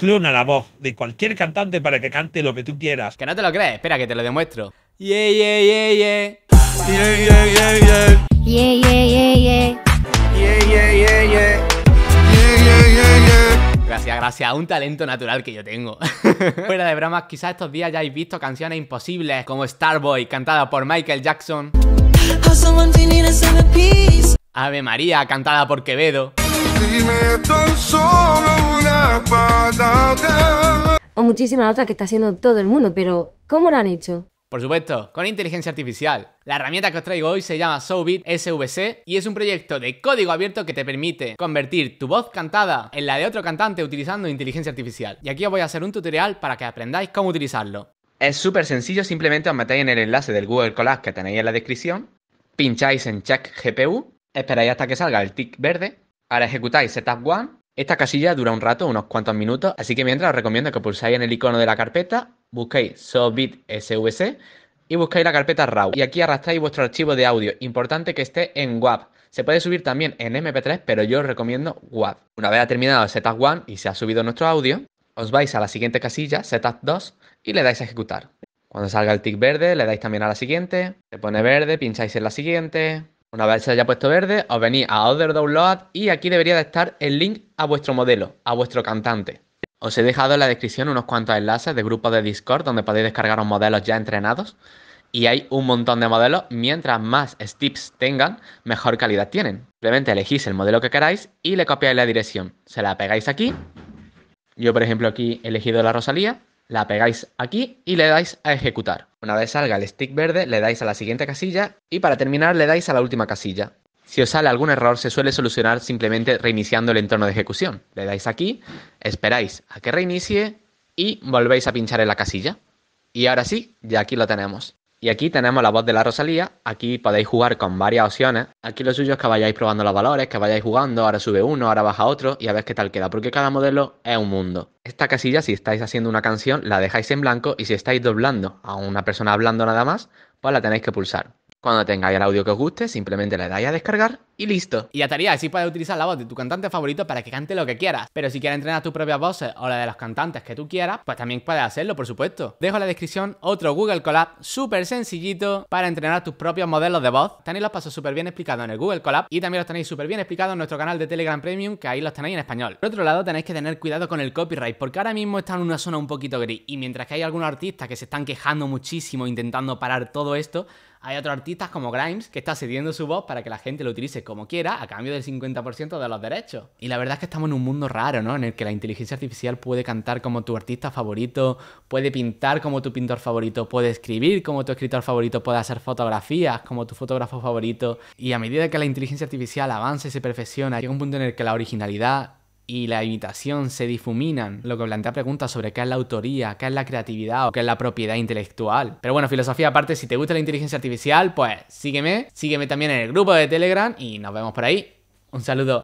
clona la voz de cualquier cantante para que cante lo que tú quieras. Que no te lo crees, espera que te lo demuestro. Gracias, gracias a un talento natural que yo tengo. Fuera de bromas, quizás estos días ya hayáis visto canciones imposibles como Starboy, cantada por Michael Jackson. Ave María, cantada por Quevedo solo una O muchísimas otras que está haciendo todo el mundo, pero ¿cómo lo han hecho? Por supuesto, con inteligencia artificial. La herramienta que os traigo hoy se llama SoBit SVC y es un proyecto de código abierto que te permite convertir tu voz cantada en la de otro cantante utilizando inteligencia artificial. Y aquí os voy a hacer un tutorial para que aprendáis cómo utilizarlo. Es súper sencillo, simplemente os metéis en el enlace del Google Colab que tenéis en la descripción, pincháis en Check GPU, esperáis hasta que salga el tick verde Ahora ejecutáis Setup One. Esta casilla dura un rato, unos cuantos minutos, así que mientras os recomiendo que pulsáis en el icono de la carpeta, busquéis SoBit SVC y busquéis la carpeta RAW. Y aquí arrastráis vuestro archivo de audio. Importante que esté en WAV. Se puede subir también en MP3, pero yo os recomiendo WAV. Una vez ha terminado Setup 1 y se ha subido nuestro audio, os vais a la siguiente casilla, Setup 2, y le dais a ejecutar. Cuando salga el tick verde, le dais también a la siguiente, se pone verde, pincháis en la siguiente, una vez se haya puesto verde, os venís a Other Download y aquí debería de estar el link a vuestro modelo, a vuestro cantante. Os he dejado en la descripción unos cuantos enlaces de grupos de Discord donde podéis descargaros modelos ya entrenados. Y hay un montón de modelos, mientras más steps tengan, mejor calidad tienen. Simplemente elegís el modelo que queráis y le copiáis la dirección. Se la pegáis aquí. Yo, por ejemplo, aquí he elegido la Rosalía la pegáis aquí y le dais a ejecutar. Una vez salga el stick verde, le dais a la siguiente casilla y para terminar le dais a la última casilla. Si os sale algún error, se suele solucionar simplemente reiniciando el entorno de ejecución. Le dais aquí, esperáis a que reinicie y volvéis a pinchar en la casilla. Y ahora sí, ya aquí lo tenemos. Y aquí tenemos la voz de la Rosalía, aquí podéis jugar con varias opciones. Aquí lo suyo es que vayáis probando los valores, que vayáis jugando, ahora sube uno, ahora baja otro y a ver qué tal queda, porque cada modelo es un mundo. Esta casilla, si estáis haciendo una canción, la dejáis en blanco y si estáis doblando a una persona hablando nada más, pues la tenéis que pulsar. Cuando tengáis el audio que os guste, simplemente le dais a descargar y listo. Y ya estaría, así puedes utilizar la voz de tu cantante favorito para que cante lo que quieras. Pero si quieres entrenar tus propias voces o la de los cantantes que tú quieras, pues también puedes hacerlo, por supuesto. Dejo en la descripción otro Google Collab súper sencillito para entrenar tus propios modelos de voz. Tenéis los pasos súper bien explicados en el Google Collab y también los tenéis súper bien explicados en nuestro canal de Telegram Premium, que ahí los tenéis en español. Por otro lado, tenéis que tener cuidado con el copyright, porque ahora mismo está en una zona un poquito gris. Y mientras que hay algunos artistas que se están quejando muchísimo intentando parar todo esto, hay otros artistas como Grimes que está cediendo su voz para que la gente lo utilice como quiera a cambio del 50% de los derechos. Y la verdad es que estamos en un mundo raro, ¿no? En el que la inteligencia artificial puede cantar como tu artista favorito, puede pintar como tu pintor favorito, puede escribir como tu escritor favorito, puede hacer fotografías como tu fotógrafo favorito. Y a medida que la inteligencia artificial avanza y se perfecciona, llega un punto en el que la originalidad y la imitación se difuminan, lo que plantea preguntas sobre qué es la autoría, qué es la creatividad o qué es la propiedad intelectual. Pero bueno, filosofía aparte, si te gusta la inteligencia artificial, pues sígueme, sígueme también en el grupo de Telegram y nos vemos por ahí. Un saludo.